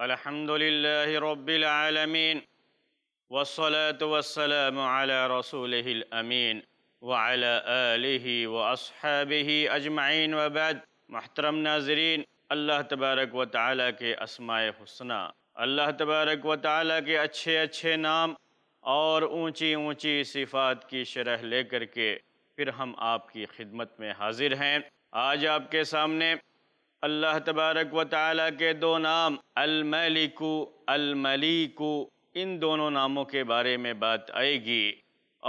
الحمد للہ رب والصلاة والسلام على رسوله ولی وعلى آله وأصحابه اجمعین وبعد محترم ناظرین اللہ تبارک و تعالیٰ کے اسماء حسنہ اللہ تبارک و تعالیٰ کے اچھے اچھے نام اور اونچی اونچی صفات کی شرح لے کر کے پھر ہم آپ کی خدمت میں حاضر ہیں آج آپ کے سامنے اللہ تبارک و تعالیٰ کے دو نام الملک الملیکو ان دونوں ناموں کے بارے میں بات آئے گی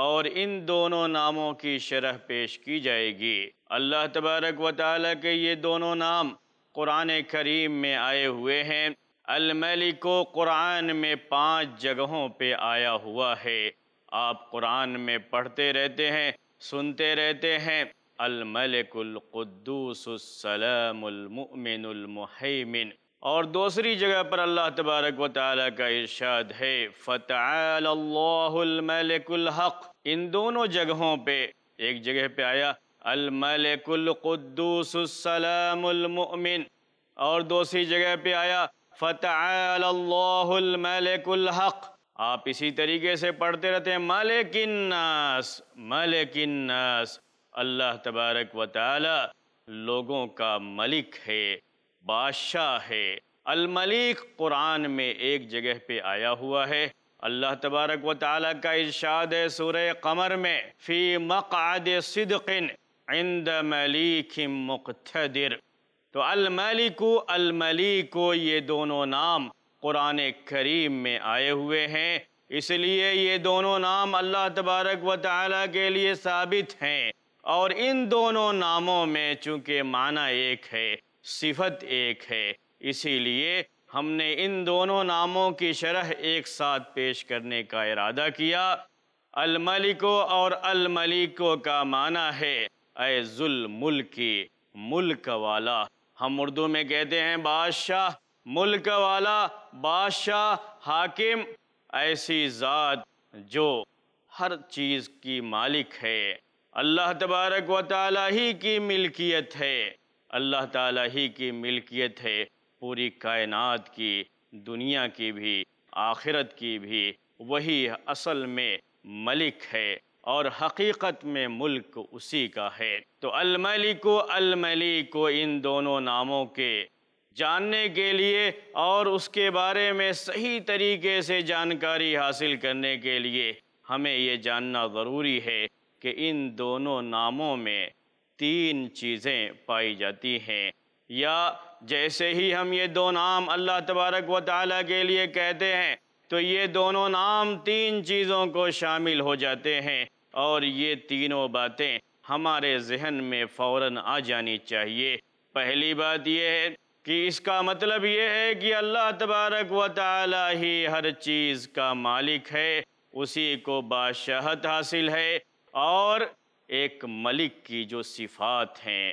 اور ان دونوں ناموں کی شرح پیش کی جائے گی اللہ تبارک و تعالیٰ کے یہ دونوں نام قرآن کریم میں آئے ہوئے ہیں الملک قرآن میں پانچ جگہوں پہ آیا ہوا ہے آپ قرآن میں پڑھتے رہتے ہیں سنتے رہتے ہیں الملک القدوس السلام المؤمن المحیمن اور دوسری جگہ پر اللہ تبارک و تعالیٰ کا ارشاد ہے فتعال اللہ الملک الحق ان دونوں جگہوں پہ ایک جگہ پہ آیا الملک القدوس السلام المؤمن اور دوسری جگہ پہ آیا فتعال اللہ الملک الحق آپ اسی طریقے سے پڑھتے رہتے ہیں ملک ملک الناس الناس اللہ تبارک و تعالی لوگوں کا ملک ہے بادشاہ ہے الملک قرآن میں ایک جگہ پہ آیا ہوا ہے اللہ تبارک و تعالیٰ کا ارشاد ہے سورہ قمر میں فی مقعد صدق عند ملیک مقتدر تو الملیکو الملیک یہ دونوں نام قرآن کریم میں آئے ہوئے ہیں اس لیے یہ دونوں نام اللہ تبارک و تعالیٰ کے لیے ثابت ہیں اور ان دونوں ناموں میں چونکہ معنی ایک ہے صفت ایک ہے اسی لیے ہم نے ان دونوں ناموں کی شرح ایک ساتھ پیش کرنے کا ارادہ کیا الملکو اور الملکو کا معنی ہے اے ظول ملکی ملک والا ہم اردو میں کہتے ہیں بادشاہ ملک والا بادشاہ حاکم ایسی ذات جو ہر چیز کی مالک ہے اللہ تبارک و تعالیٰ ہی کی ملکیت ہے اللہ تعالیٰ ہی کی ملکیت ہے پوری کائنات کی دنیا کی بھی آخرت کی بھی وہی اصل میں ملک ہے اور حقیقت میں ملک اسی کا ہے تو الملک و الملک و ان دونوں ناموں کے جاننے کے لیے اور اس کے بارے میں صحیح طریقے سے جانکاری حاصل کرنے کے لیے ہمیں یہ جاننا ضروری ہے کہ ان دونوں ناموں میں تین چیزیں پائی جاتی ہیں یا جیسے ہی ہم یہ دو نام اللہ تبارک و تعالیٰ کے لیے کہتے ہیں تو یہ دونوں نام تین چیزوں کو شامل ہو جاتے ہیں اور یہ تینوں باتیں ہمارے ذہن میں فوراً آ جانی چاہیے پہلی بات یہ ہے کہ اس کا مطلب یہ ہے کہ اللہ تبارک و تعالیٰ ہی ہر چیز کا مالک ہے اسی کو بادشاہت حاصل ہے اور ایک ملک کی جو صفات ہیں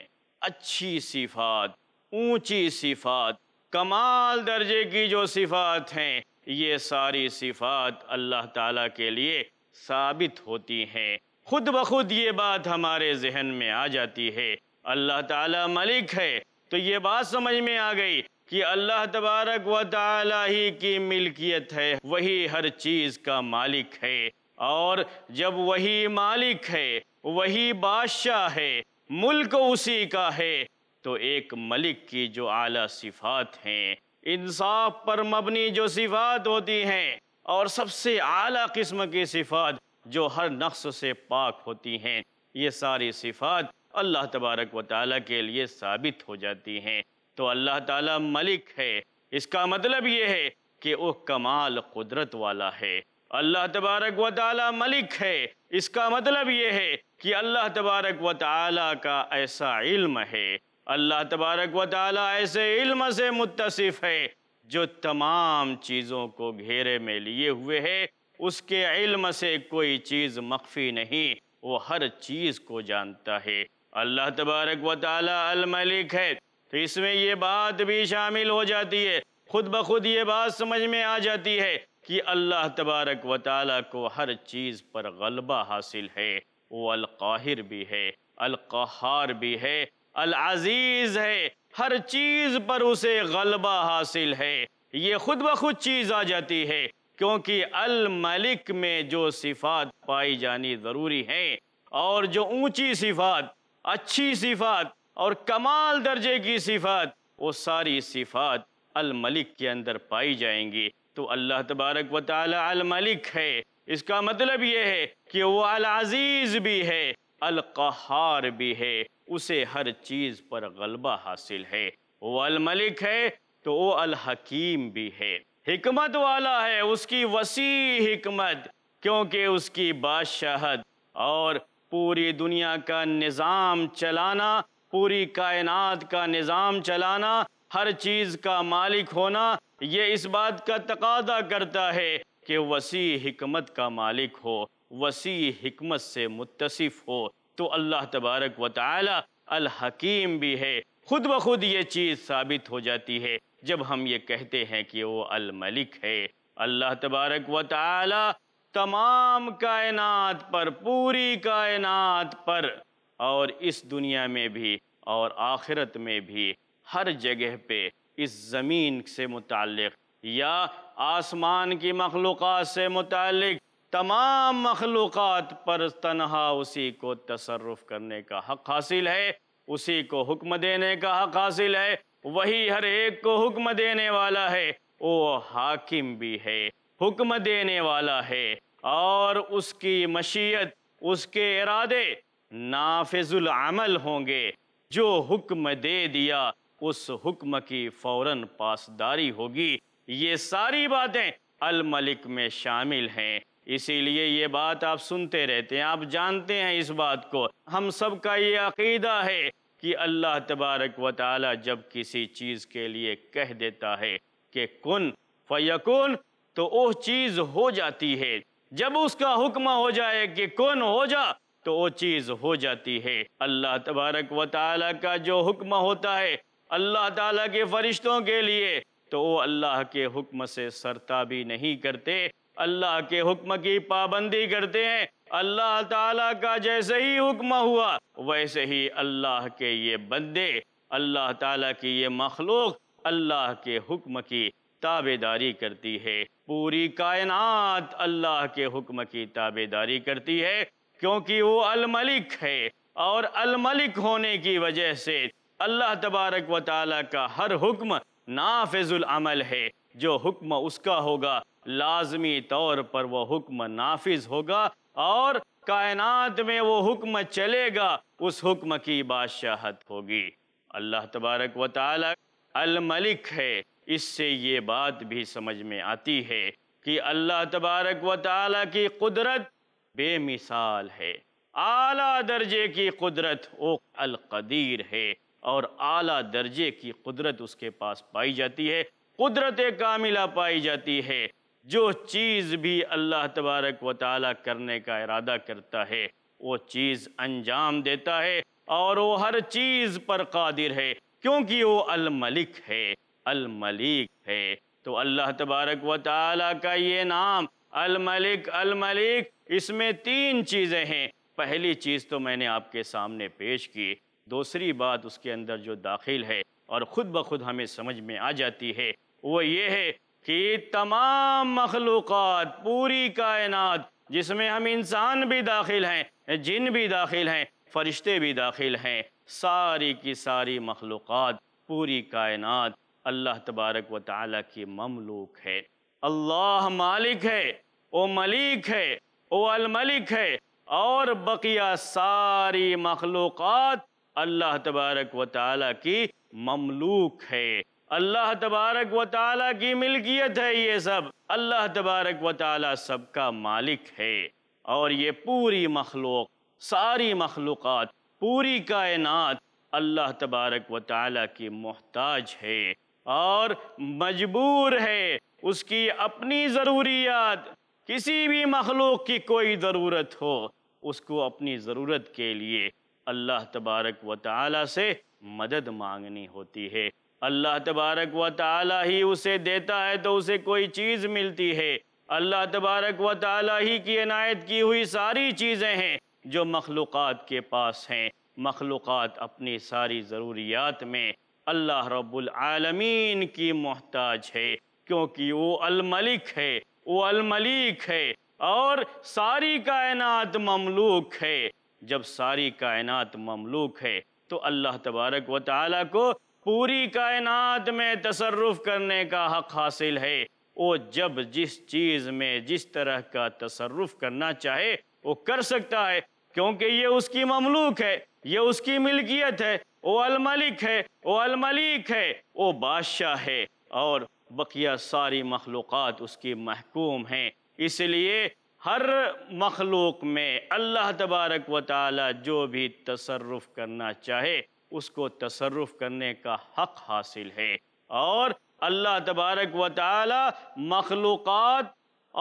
اچھی صفات اونچی صفات کمال درجے کی جو صفات ہیں یہ ساری صفات اللہ تعالیٰ کے لیے ثابت ہوتی ہیں خود بخود یہ بات ہمارے ذہن میں آ جاتی ہے اللہ تعالیٰ ملک ہے تو یہ بات سمجھ میں آ گئی کہ اللہ تبارک و تعالیٰ ہی کی ملکیت ہے وہی ہر چیز کا مالک ہے اور جب وہی مالک ہے وہی بادشاہ ہے ملک اسی کا ہے تو ایک ملک کی جو اعلیٰ صفات ہیں انصاف پر مبنی جو صفات ہوتی ہیں اور سب سے اعلیٰ قسم کی صفات جو ہر نقص سے پاک ہوتی ہیں یہ ساری صفات اللہ تبارک و تعالیٰ کے لیے ثابت ہو جاتی ہیں تو اللہ تعالیٰ ملک ہے اس کا مطلب یہ ہے کہ وہ کمال قدرت والا ہے اللہ تبارک و تعالی ملک ہے اس کا مطلب یہ ہے کہ اللہ تبارک و تعالی کا ایسا علم ہے اللہ تبارک و تعالی ایسے علم سے متصف ہے جو تمام چیزوں کو گھیرے میں لیے ہوئے ہے اس کے علم سے کوئی چیز مخفی نہیں وہ ہر چیز کو جانتا ہے اللہ تبارک و تعالی الملک ہے تو اس میں یہ بات بھی شامل ہو جاتی ہے خود بخود یہ بات سمجھ میں آ جاتی ہے کہ اللہ تبارک و تعالیٰ کو ہر چیز پر غلبہ حاصل ہے وہ القاہر بھی ہے القہار بھی ہے العزیز ہے ہر چیز پر اسے غلبہ حاصل ہے یہ خود بخود چیز آ جاتی ہے کیونکہ الملک میں جو صفات پائی جانی ضروری ہیں اور جو اونچی صفات اچھی صفات اور کمال درجے کی صفات وہ ساری صفات الملک کے اندر پائی جائیں گی تو اللہ تبارک و تعالی الملک ہے اس کا مطلب یہ ہے کہ وہ العزیز بھی ہے القہار بھی ہے اسے ہر چیز پر غلبہ حاصل ہے وہ الملک ہے تو وہ الحکیم بھی ہے حکمت والا ہے اس کی وسیع حکمت کیونکہ اس کی بادشاہت اور پوری دنیا کا نظام چلانا پوری کائنات کا نظام چلانا ہر چیز کا مالک ہونا یہ اس بات کا تقاضہ کرتا ہے کہ وسیع حکمت کا مالک ہو وسیع حکمت سے متصف ہو تو اللہ تبارک و تعالی الحکیم بھی ہے خود بخود یہ چیز ثابت ہو جاتی ہے جب ہم یہ کہتے ہیں کہ وہ الملک ہے اللہ تبارک و تعالی تمام کائنات پر پوری کائنات پر اور اس دنیا میں بھی اور آخرت میں بھی ہر جگہ پہ اس زمین سے متعلق یا آسمان کی مخلوقات سے متعلق تمام مخلوقات پر تنہا اسی کو تصرف کرنے کا حق حاصل ہے اسی کو حکم دینے کا حق حاصل ہے وہی ہر ایک کو حکم دینے والا ہے وہ حاکم بھی ہے حکم دینے والا ہے اور اس کی مشیت اس کے ارادے نافذ العمل ہوں گے جو حکم دے دیا اس حکم کی فوراً پاسداری ہوگی یہ ساری باتیں الملک میں شامل ہیں اسی لیے یہ بات آپ سنتے رہتے ہیں آپ جانتے ہیں اس بات کو ہم سب کا یہ عقیدہ ہے کہ اللہ تبارک و تعالی جب کسی چیز کے لیے کہہ دیتا ہے کہ کن فیکون تو وہ چیز ہو جاتی ہے جب اس کا حکم ہو جائے کہ کن ہو جا تو وہ چیز ہو جاتی ہے اللہ تبارک و تعالی کا جو حکم ہوتا ہے اللہ تعالیٰ کے فرشتوں کے لیے تو وہ اللہ کے حکم سے سرتا بھی نہیں کرتے اللہ کے حکم کی پابندی کرتے ہیں اللہ تعالیٰ کا جیسے ہی حکم ہوا ویسے ہی اللہ کے یہ بندے اللہ تعالیٰ کی یہ مخلوق اللہ کے حکم کی تابداری داری کرتی ہے پوری کائنات اللہ کے حکم کی تابداری داری کرتی ہے کیونکہ وہ الملک ہے اور الملک ہونے کی وجہ سے اللہ تبارک و تعالیٰ کا ہر حکم نافذ العمل ہے جو حکم اس کا ہوگا لازمی طور پر وہ حکم نافذ ہوگا اور کائنات میں وہ حکم چلے گا اس حکم کی بادشاہت ہوگی اللہ تبارک و تعالی الملک ہے اس سے یہ بات بھی سمجھ میں آتی ہے کہ اللہ تبارک و تعالی کی قدرت بے مثال ہے اعلیٰ درجے کی قدرت او القدیر ہے اور اعلیٰ درجے کی قدرت اس کے پاس پائی جاتی ہے قدرت کاملہ پائی جاتی ہے جو چیز بھی اللہ تبارک و تعالیٰ کرنے کا ارادہ کرتا ہے وہ چیز انجام دیتا ہے اور وہ ہر چیز پر قادر ہے کیونکہ وہ الملک ہے الملک ہے تو اللہ تبارک و تعالیٰ کا یہ نام الملک الملک اس میں تین چیزیں ہیں پہلی چیز تو میں نے آپ کے سامنے پیش کی دوسری بات اس کے اندر جو داخل ہے اور خود بخود ہمیں سمجھ میں آ جاتی ہے وہ یہ ہے کہ تمام مخلوقات پوری کائنات جس میں ہم انسان بھی داخل ہیں جن بھی داخل ہیں فرشتے بھی داخل ہیں ساری کی ساری مخلوقات پوری کائنات اللہ تبارک و تعالیٰ کی مملوک ہے اللہ مالک ہے او ملیک ہے او الملک ہے اور بقیہ ساری مخلوقات اللہ تبارک و تعالیٰ کی مملوک ہے اللہ تبارک و تعالیٰ کی ملکیت ہے یہ سب اللہ تبارک و تعالیٰ سب کا مالک ہے اور یہ پوری مخلوق ساری مخلوقات پوری کائنات اللہ تبارک و تعالیٰ کی محتاج ہے اور مجبور ہے اس کی اپنی ضروریات کسی بھی مخلوق کی کوئی ضرورت ہو اس کو اپنی ضرورت کے لیے اللہ تبارک و تعالی سے مدد مانگنی ہوتی ہے اللہ تبارک و تعالی ہی اسے دیتا ہے تو اسے کوئی چیز ملتی ہے اللہ تبارک و تعالی ہی کی عنایت کی ہوئی ساری چیزیں ہیں جو مخلوقات کے پاس ہیں مخلوقات اپنی ساری ضروریات میں اللہ رب العالمین کی محتاج ہے کیونکہ وہ الملک ہے وہ الملک ہے اور ساری کائنات مملوک ہے جب ساری کائنات مملوک ہے تو اللہ تبارک و تعالیٰ کو پوری کائنات میں تصرف کرنے کا حق حاصل ہے وہ جب جس چیز میں جس طرح کا تصرف کرنا چاہے وہ کر سکتا ہے کیونکہ یہ اس کی مملوک ہے یہ اس کی ملکیت ہے وہ الملک ہے وہ الملک ہے وہ بادشاہ ہے اور بقیہ ساری مخلوقات اس کی محکوم ہیں اس لیے ہر مخلوق میں اللہ تبارک و تعالی جو بھی تصرف کرنا چاہے اس کو تصرف کرنے کا حق حاصل ہے اور اللہ تبارک و تعالی مخلوقات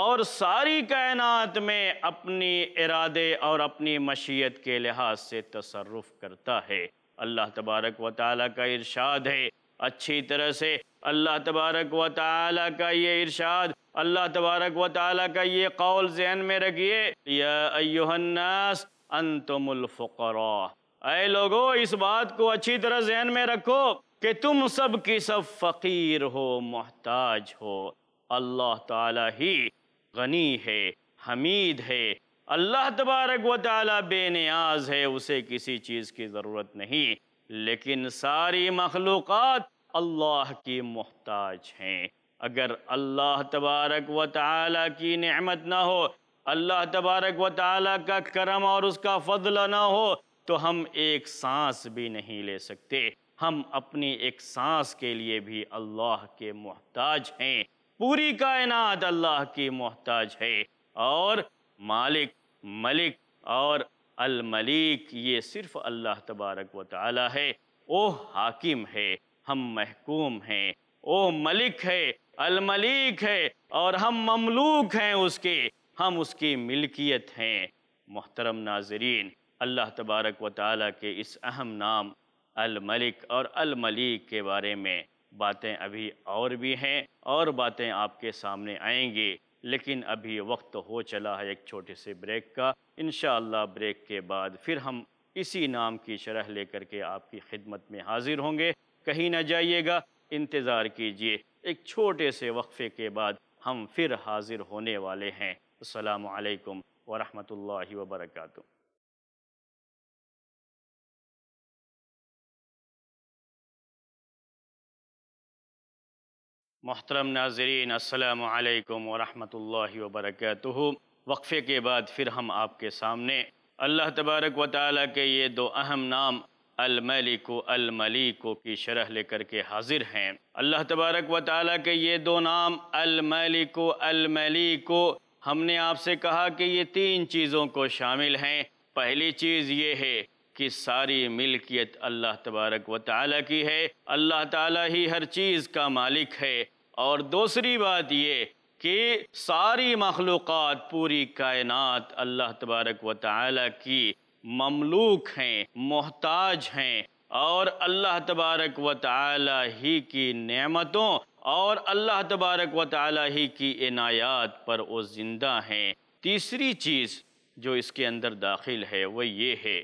اور ساری کائنات میں اپنی ارادے اور اپنی مشیت کے لحاظ سے تصرف کرتا ہے اللہ تبارک و تعالی کا ارشاد ہے اچھی طرح سے اللہ تبارک و تعالی کا یہ ارشاد اللہ تبارک و تعالیٰ کا یہ قول ذہن میں رکھیے الفقراء اے لوگو اس بات کو اچھی طرح ذہن میں رکھو کہ تم سب کی سب فقیر ہو محتاج ہو اللہ تعالیٰ ہی غنی ہے حمید ہے اللہ تبارک و تعالیٰ بے نیاز ہے اسے کسی چیز کی ضرورت نہیں لیکن ساری مخلوقات اللہ کی محتاج ہیں اگر اللہ تبارک و تعالی کی نعمت نہ ہو اللہ تبارک و تعالی کا کرم اور اس کا فضل نہ ہو تو ہم ایک سانس بھی نہیں لے سکتے ہم اپنی ایک سانس کے لیے بھی اللہ کے محتاج ہیں پوری کائنات اللہ کی محتاج ہے اور مالک ملک اور الملیک یہ صرف اللہ تبارک و تعالی ہے او حاکم ہے ہم محکوم ہیں او ملک ہے الملیک ہے اور ہم مملوک ہیں اس کے ہم اس کی ملکیت ہیں محترم ناظرین اللہ تبارک و تعالیٰ کے اس اہم نام الملک اور الملیک کے بارے میں باتیں ابھی اور بھی ہیں اور باتیں آپ کے سامنے آئیں گی لیکن ابھی وقت ہو چلا ہے ایک چھوٹے سے بریک کا انشاءاللہ بریک کے بعد پھر ہم اسی نام کی شرح لے کر کے آپ کی خدمت میں حاضر ہوں گے کہیں نہ جائیے گا انتظار کیجیے ایک چھوٹے سے وقفے کے بعد ہم پھر حاضر ہونے والے ہیں السلام علیکم ورحمت اللہ وبرکاتہ محترم ناظرین السلام علیکم ورحمت اللہ وبرکاتہ وقفے کے بعد پھر ہم آپ کے سامنے اللہ تبارک و تعالیٰ کے یہ دو اہم نام الملک الملیکو کی شرح لے کر کے حاضر ہیں اللہ تبارک و تعالیٰ کے یہ دو نام الملک الملیکو ہم نے آپ سے کہا کہ یہ تین چیزوں کو شامل ہیں پہلی چیز یہ ہے کہ ساری ملکیت اللہ تبارک و تعالیٰ کی ہے اللہ تعالیٰ ہی ہر چیز کا مالک ہے اور دوسری بات یہ کہ ساری مخلوقات پوری کائنات اللہ تبارک و تعالیٰ کی مملوک ہیں محتاج ہیں اور اللہ تبارک و تعالی ہی کی نعمتوں اور اللہ تبارک و تعالی ہی کی عنایات پر وہ زندہ ہیں تیسری چیز جو اس کے اندر داخل ہے وہ یہ ہے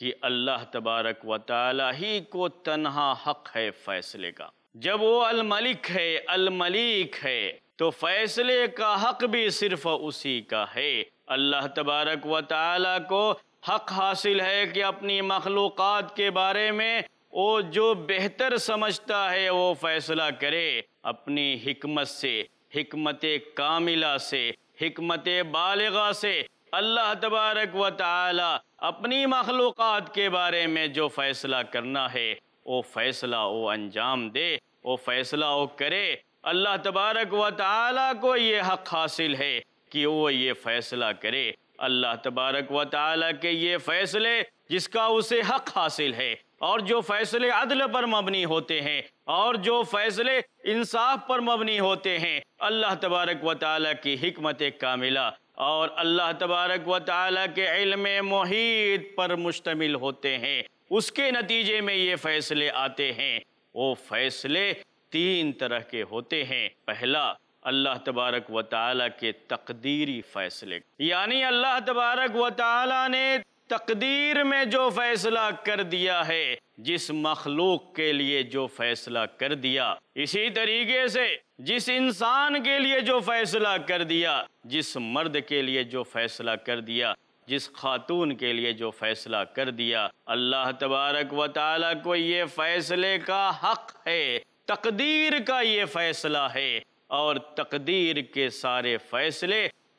کہ اللہ تبارک و تعالی ہی کو تنہا حق ہے فیصلے کا جب وہ الملک ہے الملک ہے تو فیصلے کا حق بھی صرف اسی کا ہے اللہ تبارک و تعالی کو حق حاصل ہے کہ اپنی مخلوقات کے بارے میں وہ جو بہتر سمجھتا ہے وہ فیصلہ کرے اپنی حکمت سے حکمت کاملہ سے حکمت بالغہ سے اللہ تبارک و تعالی اپنی مخلوقات کے بارے میں جو فیصلہ کرنا ہے وہ فیصلہ وہ انجام دے وہ فیصلہ وہ کرے اللہ تبارک و تعالی کو یہ حق حاصل ہے کہ وہ یہ فیصلہ کرے اللہ تبارک و تعالیٰ کے یہ فیصلے جس کا اسے حق حاصل ہے اور جو فیصلے عدل پر مبنی ہوتے ہیں اور جو فیصلے انصاف پر مبنی ہوتے ہیں اللہ تبارک و تعالیٰ کی حکمت کاملہ اور اللہ تبارک و تعالیٰ کے علم محیط پر مشتمل ہوتے ہیں اس کے نتیجے میں یہ فیصلے آتے ہیں وہ فیصلے تین طرح کے ہوتے ہیں پہلا اللہ تبارک و تعالی کے تقدیری فیصلے یعنی اللہ تبارک و تعالیٰ نے تقدیر میں جو فیصلہ کر دیا ہے جس مخلوق کے لیے جو فیصلہ کر دیا اسی طریقے سے جس انسان کے لیے جو فیصلہ کر دیا جس مرد کے لیے جو فیصلہ کر دیا جس خاتون کے لیے جو فیصلہ کر دیا اللہ تبارک و تعالیٰ کو یہ فیصلے کا حق ہے تقدیر کا یہ فیصلہ ہے اور تقدیر کے سارے فیصلے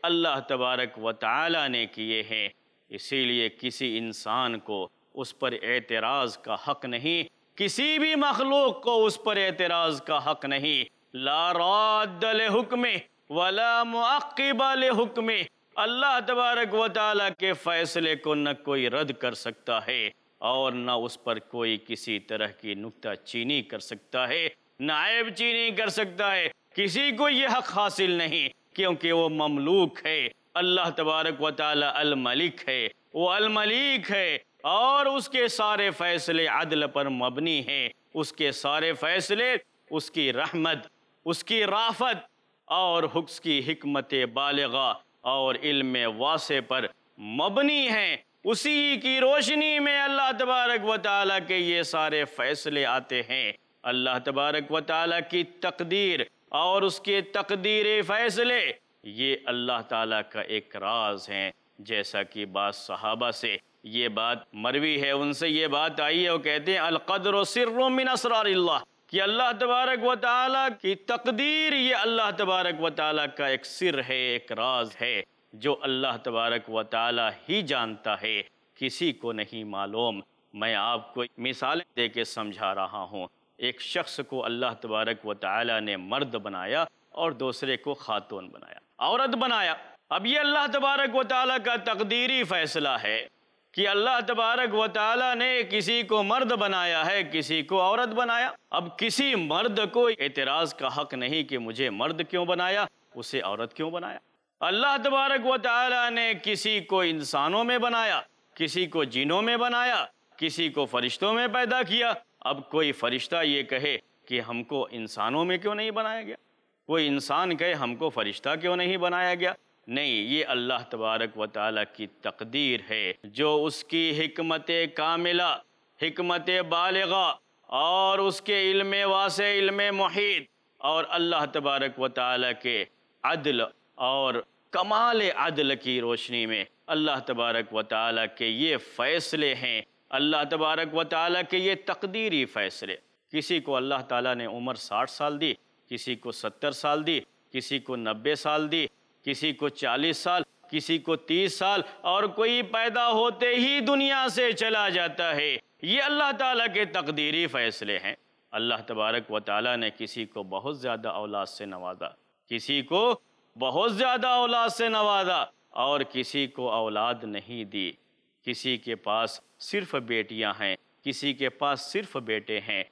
اللہ تبارک و تعالی نے کیے ہیں اسی لیے کسی انسان کو اس پر اعتراض کا حق نہیں کسی بھی مخلوق کو اس پر اعتراض کا حق نہیں لا راد لحکم ولا معقب لحکم اللہ تبارک و تعالی کے فیصلے کو نہ کوئی رد کر سکتا ہے اور نہ اس پر کوئی کسی طرح کی نکتہ چینی کر سکتا ہے نہ عیب چینی کر سکتا ہے کسی کو یہ حق حاصل نہیں کیونکہ وہ مملوک ہے اللہ تبارک و تعالی الملک ہے وہ الملک ہے اور اس کے سارے فیصلے عدل پر مبنی ہیں اس کے سارے فیصلے اس کی رحمت اس کی رافت اور حکس کی حکمت بالغہ اور علم واسع پر مبنی ہیں اسی کی روشنی میں اللہ تبارک و تعالیٰ کے یہ سارے فیصلے آتے ہیں اللہ تبارک و تعالیٰ کی تقدیر اور اس کے تقدیر فیصلے یہ اللہ تعالیٰ کا ایک راز ہیں جیسا کہ بعض صحابہ سے یہ بات مروی ہے ان سے یہ بات آئی ہے وہ کہتے ہیں القدر و سر من اسرار اللہ کہ اللہ تبارک و تعالیٰ کی تقدیر یہ اللہ تبارک و تعالیٰ کا ایک سر ہے ایک راز ہے جو اللہ تبارک و تعالیٰ ہی جانتا ہے کسی کو نہیں معلوم میں آپ کو مثال دے کے سمجھا رہا ہوں ایک شخص کو اللہ تبارک و تعالی نے مرد بنایا اور دوسرے کو خاتون بنایا عورت بنایا اب یہ اللہ تبارک و تعالی کا تقدیری فیصلہ ہے کہ اللہ تبارک و تعالی نے کسی کو مرد بنایا ہے کسی کو عورت بنایا اب کسی مرد کو اعتراض کا حق نہیں کہ مجھے مرد کیوں بنایا اسے عورت کیوں بنایا اللہ تبارک و تعالی نے کسی کو انسانوں میں بنایا کسی کو جینوں میں بنایا کسی کو فرشتوں میں پیدا کیا اب کوئی فرشتہ یہ کہے کہ ہم کو انسانوں میں کیوں نہیں بنایا گیا کوئی انسان کہے ہم کو فرشتہ کیوں نہیں بنایا گیا نہیں یہ اللہ تبارک و تعالیٰ کی تقدیر ہے جو اس کی حکمت کاملہ حکمت بالغہ اور اس کے علم واسع علم محیط اور اللہ تبارک و تعالیٰ کے عدل اور کمال عدل کی روشنی میں اللہ تبارک و تعالیٰ کے یہ فیصلے ہیں اللہ تبارک و تعالیٰ کے یہ تقدیری فیصلے کسی کو اللہ تعالیٰ نے عمر ساٹھ سال دی کسی کو ستر سال دی کسی کو نبے سال دی کسی کو چالیس سال کسی کو تیس سال اور کوئی پیدا ہوتے ہی دنیا سے چلا جاتا ہے یہ اللہ تعالیٰ کے تقدیری فیصلے ہیں اللہ تبارک و تعالیٰ نے کسی کو بہت زیادہ اولاد سے نوازا کسی کو بہت زیادہ اولاد سے نوازا اور کسی کو اولاد نہیں دی کسی کے پاس صرف بیٹیاں ہیں کسی کے پاس صرف بیٹے ہیں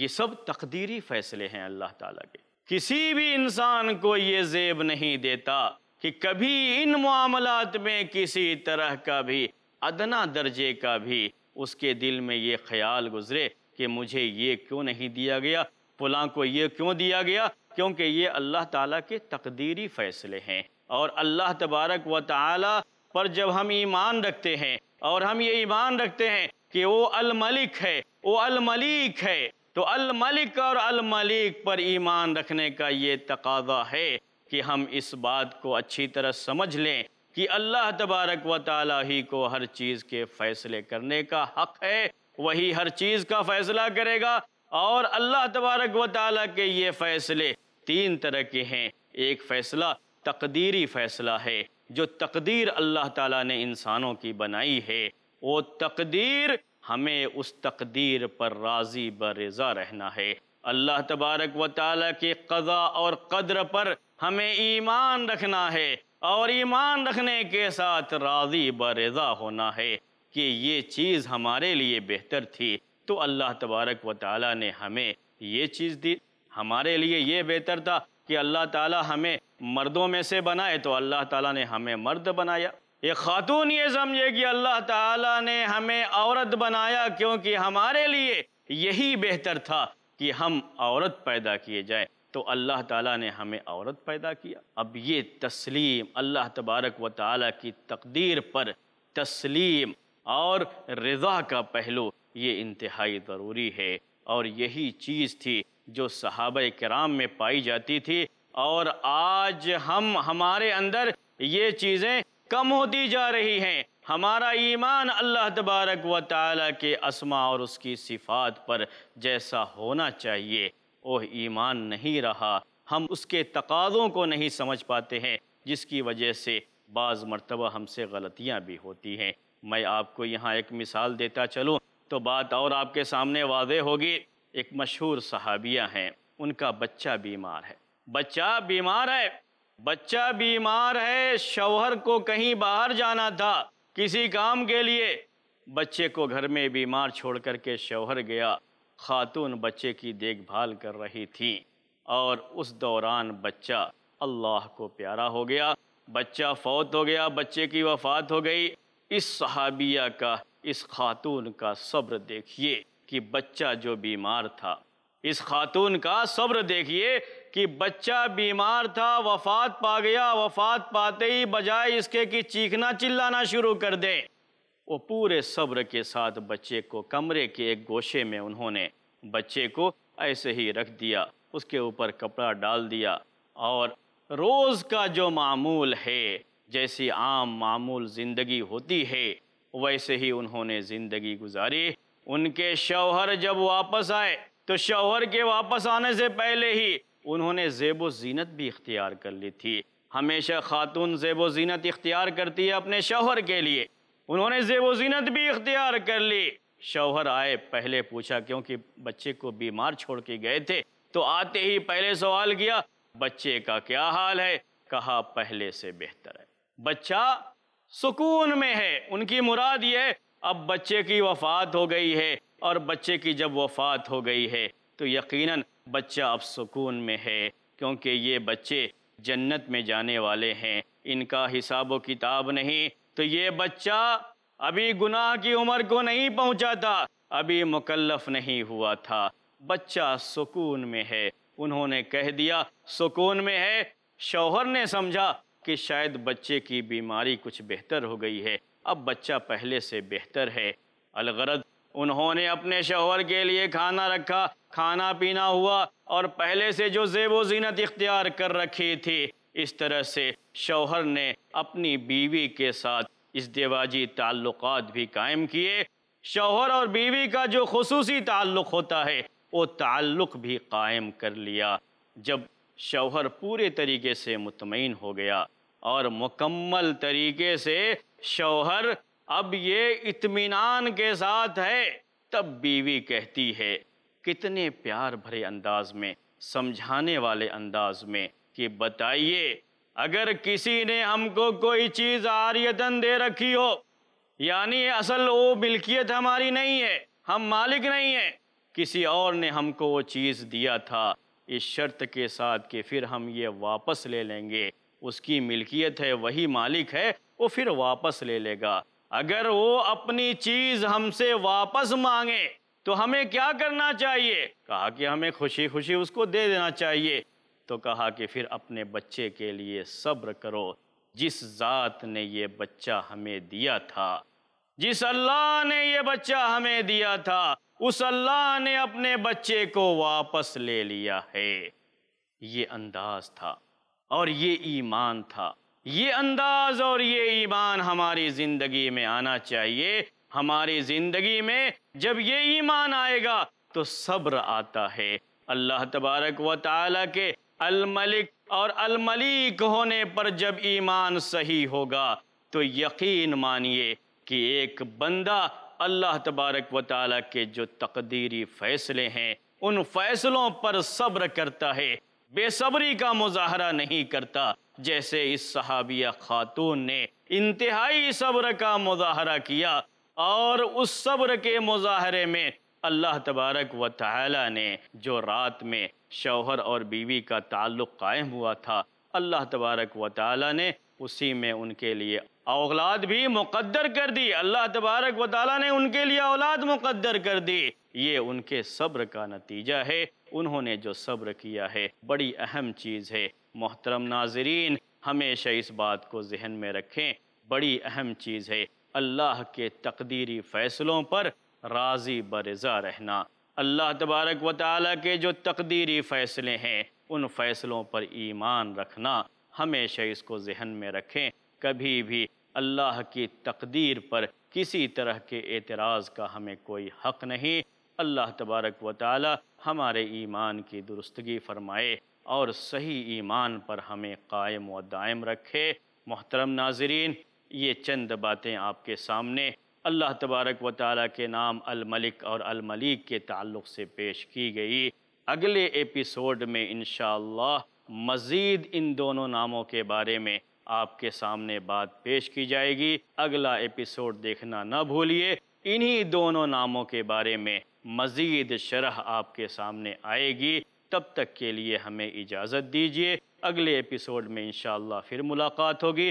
یہ سب تقدیری فیصلے ہیں اللہ تعالیٰ کے کسی بھی انسان کو یہ زیب نہیں دیتا کہ کبھی ان معاملات میں کسی طرح کا بھی ادنا درجے کا بھی اس کے دل میں یہ خیال گزرے کہ مجھے یہ کیوں نہیں دیا گیا پلاں کو یہ کیوں دیا گیا کیونکہ یہ اللہ تعالیٰ کے تقدیری فیصلے ہیں اور اللہ تبارک و تعالیٰ پر جب ہم ایمان رکھتے ہیں اور ہم یہ ایمان رکھتے ہیں کہ وہ الملک ہے وہ الملک ہے تو الملک اور الملک پر ایمان رکھنے کا یہ تقاضا ہے کہ ہم اس بات کو اچھی طرح سمجھ لیں کہ اللہ تبارک و تعالیٰ ہی کو ہر چیز کے فیصلے کرنے کا حق ہے وہی ہر چیز کا فیصلہ کرے گا اور اللہ تبارک و تعالیٰ کے یہ فیصلے تین طرح کے ہیں ایک فیصلہ تقدیری فیصلہ ہے جو تقدیر اللہ تعالیٰ نے انسانوں کی بنائی ہے وہ تقدیر ہمیں اس تقدیر پر راضی برضا رہنا ہے اللہ تبارک و تعالیٰ کے قضا اور قدر پر ہمیں ایمان رکھنا ہے اور ایمان رکھنے کے ساتھ راضی برضا ہونا ہے کہ یہ چیز ہمارے لیے بہتر تھی تو اللہ تبارک و تعالیٰ نے ہمیں یہ چیز دی ہمارے لیے یہ بہتر تھا کہ اللہ تعالیٰ ہمیں مردوں میں سے بنائے تو اللہ تعالیٰ نے ہمیں مرد بنایا یہ خاتون یہ سمجھے کہ اللہ تعالیٰ نے ہمیں عورت بنایا کیونکہ ہمارے لیے یہی بہتر تھا کہ ہم عورت پیدا کیے جائیں تو اللہ تعالیٰ نے ہمیں عورت پیدا کیا اب یہ تسلیم اللہ تبارک و تعالیٰ کی تقدیر پر تسلیم اور رضا کا پہلو یہ انتہائی ضروری ہے اور یہی چیز تھی جو صحابہ کرام میں پائی جاتی تھی اور آج ہم ہمارے اندر یہ چیزیں کم ہوتی جا رہی ہیں ہمارا ایمان اللہ تبارک و تعالیٰ کے اسما اور اس کی صفات پر جیسا ہونا چاہیے وہ ایمان نہیں رہا ہم اس کے تقاضوں کو نہیں سمجھ پاتے ہیں جس کی وجہ سے بعض مرتبہ ہم سے غلطیاں بھی ہوتی ہیں میں آپ کو یہاں ایک مثال دیتا چلوں تو بات اور آپ کے سامنے واضح ہوگی ایک مشہور صحابیہ ہیں ان کا بچہ بیمار ہے بچہ بیمار ہے بچہ بیمار ہے شوہر کو کہیں باہر جانا تھا کسی کام کے لیے بچے کو گھر میں بیمار چھوڑ کر کے شوہر گیا خاتون بچے کی دیکھ بھال کر رہی تھی اور اس دوران بچہ اللہ کو پیارا ہو گیا بچہ فوت ہو گیا بچے کی وفات ہو گئی اس صحابیہ کا اس خاتون کا صبر دیکھیے کہ بچہ جو بیمار تھا اس خاتون کا صبر دیکھیے کہ بچہ بیمار تھا وفات پا گیا وفات پاتے ہی بجائے اس کے چیخنا چلانا شروع کر دے وہ پورے صبر کے ساتھ بچے کو کمرے کے ایک گوشے میں انہوں نے بچے کو ایسے ہی رکھ دیا اس کے اوپر کپڑا ڈال دیا اور روز کا جو معمول ہے جیسی عام معمول زندگی ہوتی ہے ویسے ہی انہوں نے زندگی گزاری ان کے شوہر جب واپس آئے تو شوہر کے واپس آنے سے پہلے ہی انہوں نے زیب و زینت بھی اختیار کر لی تھی ہمیشہ خاتون زیب و زینت اختیار کرتی ہے اپنے شوہر کے لیے انہوں نے زیب و زینت بھی اختیار کر لی شوہر آئے پہلے پوچھا کیونکہ بچے کو بیمار چھوڑ کے گئے تھے تو آتے ہی پہلے سوال کیا بچے کا کیا حال ہے کہا پہلے سے بہتر ہے بچہ سکون میں ہے ان کی مراد یہ ہے اب بچے کی وفات ہو گئی ہے اور بچے کی جب وفات ہو گئی ہے تو یقیناً بچہ اب سکون میں ہے کیونکہ یہ بچے جنت میں جانے والے ہیں ان کا حساب و کتاب نہیں تو یہ بچہ ابھی گناہ کی عمر کو نہیں پہنچا تھا ابھی مکلف نہیں ہوا تھا بچہ سکون میں ہے انہوں نے کہہ دیا سکون میں ہے شوہر نے سمجھا کہ شاید بچے کی بیماری کچھ بہتر ہو گئی ہے اب بچہ پہلے سے بہتر ہے الغرض انہوں نے اپنے شوہر کے لیے کھانا رکھا کھانا پینا ہوا اور پہلے سے جو زیب و زینت اختیار کر رکھی تھی اس طرح سے شوہر نے اپنی بیوی کے ساتھ ازدواجی تعلقات بھی قائم کیے شوہر اور بیوی کا جو خصوصی تعلق ہوتا ہے وہ تعلق بھی قائم کر لیا جب شوہر پورے طریقے سے مطمئن ہو گیا اور مکمل طریقے سے شوہر اب یہ اطمینان کے ساتھ ہے تب بیوی کہتی ہے کتنے پیار بھرے انداز میں سمجھانے والے انداز میں کہ بتائیے اگر کسی نے ہم کو کوئی چیز آریتن دے رکھی ہو یعنی اصل وہ ملکیت ہماری نہیں ہے ہم مالک نہیں ہیں کسی اور نے ہم کو وہ چیز دیا تھا اس شرط کے ساتھ کہ پھر ہم یہ واپس لے لیں گے اس کی ملکیت ہے وہی مالک ہے وہ پھر واپس لے لے گا اگر وہ اپنی چیز ہم سے واپس مانگے تو ہمیں کیا کرنا چاہیے کہا کہ ہمیں خوشی خوشی اس کو دے دینا چاہیے تو کہا کہ پھر اپنے بچے کے لیے صبر کرو جس ذات نے یہ بچہ ہمیں دیا تھا جس اللہ نے یہ بچہ ہمیں دیا تھا اس اللہ نے اپنے بچے کو واپس لے لیا ہے یہ انداز تھا اور یہ ایمان تھا یہ انداز اور یہ ایمان ہماری زندگی میں آنا چاہیے ہماری زندگی میں جب یہ ایمان آئے گا تو صبر آتا ہے اللہ تبارک و تعالیٰ کے الملک اور الملیک ہونے پر جب ایمان صحیح ہوگا تو یقین مانیے کہ ایک بندہ اللہ تبارک و تعالیٰ کے جو تقدیری فیصلے ہیں ان فیصلوں پر صبر کرتا ہے بے صبری کا مظاہرہ نہیں کرتا جیسے اس صحابیہ خاتون نے انتہائی صبر کا مظاہرہ کیا اور اس صبر کے مظاہرے میں اللہ تبارک و تعالی نے جو رات میں شوہر اور بیوی کا تعلق قائم ہوا تھا اللہ تبارک و تعالی نے اسی میں ان کے لیے اولاد بھی مقدر کر دی اللہ تبارک و تعالی نے ان کے لیے اولاد مقدر کر دی یہ ان کے صبر کا نتیجہ ہے انہوں نے جو صبر کیا ہے بڑی اہم چیز ہے محترم ناظرین ہمیشہ اس بات کو ذہن میں رکھیں بڑی اہم چیز ہے اللہ کے تقدیری فیصلوں پر راضی برضا رہنا اللہ تبارک و تعالیٰ کے جو تقدیری فیصلے ہیں ان فیصلوں پر ایمان رکھنا ہمیشہ اس کو ذہن میں رکھیں کبھی بھی اللہ کی تقدیر پر کسی طرح کے اعتراض کا ہمیں کوئی حق نہیں اللہ تبارک و تعالی ہمارے ایمان کی درستگی فرمائے اور صحیح ایمان پر ہمیں قائم و دائم رکھے محترم ناظرین یہ چند باتیں آپ کے سامنے اللہ تبارک و تعالیٰ کے نام الملک اور الملیک کے تعلق سے پیش کی گئی اگلے ایپیسوڈ میں انشاءاللہ مزید ان دونوں ناموں کے بارے میں آپ کے سامنے بات پیش کی جائے گی اگلا ایپیسوڈ دیکھنا نہ بھولیے انہی دونوں ناموں کے بارے میں مزید شرح آپ کے سامنے آئے گی تب تک کے لیے ہمیں اجازت دیجیے اگلے ایپیسوڈ میں انشاءاللہ پھر ملاقات ہوگی